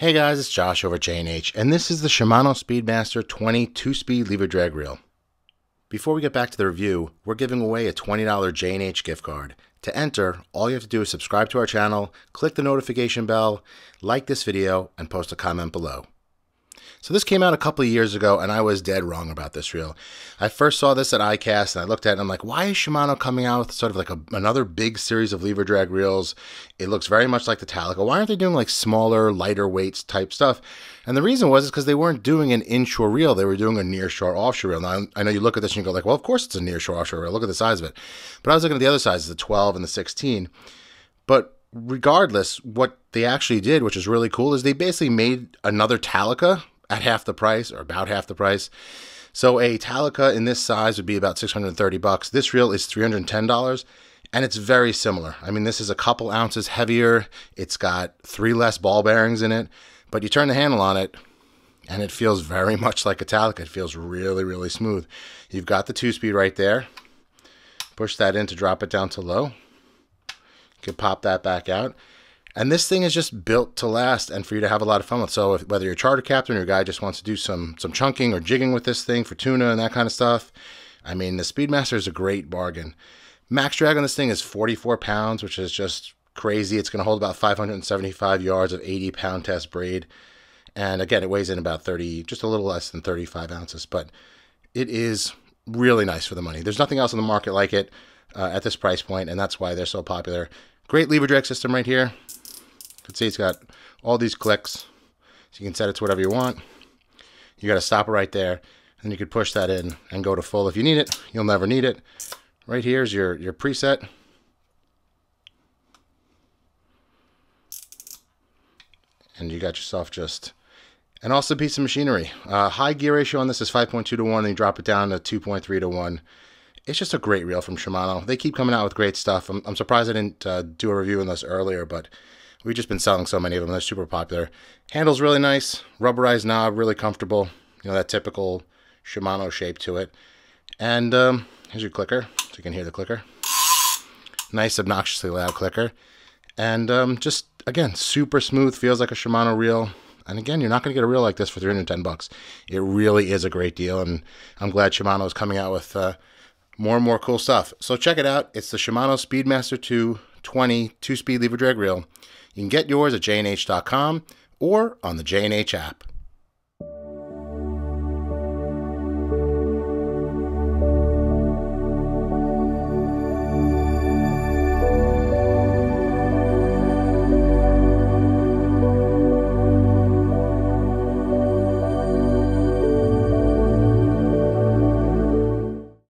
Hey guys, it's Josh over at J&H, and this is the Shimano Speedmaster 20 2-speed lever drag reel. Before we get back to the review, we're giving away a $20 J&H gift card. To enter, all you have to do is subscribe to our channel, click the notification bell, like this video, and post a comment below. So this came out a couple of years ago, and I was dead wrong about this reel. I first saw this at ICAST, and I looked at it, and I'm like, why is Shimano coming out with sort of like a, another big series of lever drag reels? It looks very much like the Talica. Why aren't they doing like smaller, lighter weights type stuff? And the reason was is because they weren't doing an inshore reel; they were doing a nearshore offshore reel. Now I know you look at this and you go like, well, of course it's a nearshore offshore reel. Look at the size of it. But I was looking at the other sizes, the 12 and the 16. But regardless, what they actually did, which is really cool, is they basically made another Talica at half the price or about half the price. So a Talica in this size would be about 630 bucks. This reel is 310 dollars and it's very similar. I mean, this is a couple ounces heavier. It's got three less ball bearings in it, but you turn the handle on it and it feels very much like a Talica. It feels really, really smooth. You've got the two speed right there. Push that in to drop it down to low. You can pop that back out. And this thing is just built to last and for you to have a lot of fun with. So if, whether you're a charter captain or your guy just wants to do some some chunking or jigging with this thing for tuna and that kind of stuff, I mean the Speedmaster is a great bargain. Max drag on this thing is 44 pounds, which is just crazy. It's going to hold about 575 yards of 80 pound test braid, and again it weighs in about 30, just a little less than 35 ounces, but it is really nice for the money. There's nothing else on the market like it uh, at this price point, and that's why they're so popular. Great lever drag system right here can see it's got all these clicks. So you can set it to whatever you want. You got to stop it right there. And you could push that in and go to full if you need it. You'll never need it. Right here is your, your preset. And you got yourself just and also piece of machinery. Uh, high gear ratio on this is 5.2 to 1, and you drop it down to 2.3 to 1. It's just a great reel from Shimano. They keep coming out with great stuff. I'm, I'm surprised I didn't uh, do a review on this earlier, but We've just been selling so many of them. They're super popular. Handle's really nice. Rubberized knob, really comfortable. You know, that typical Shimano shape to it. And um, here's your clicker, so you can hear the clicker. Nice, obnoxiously loud clicker. And um, just, again, super smooth. Feels like a Shimano reel. And again, you're not going to get a reel like this for 310 bucks. It really is a great deal, and I'm glad Shimano is coming out with uh, more and more cool stuff. So check it out. It's the Shimano Speedmaster 2 20 two-speed lever drag reel. You can get yours at jnh.com or on the JNH app.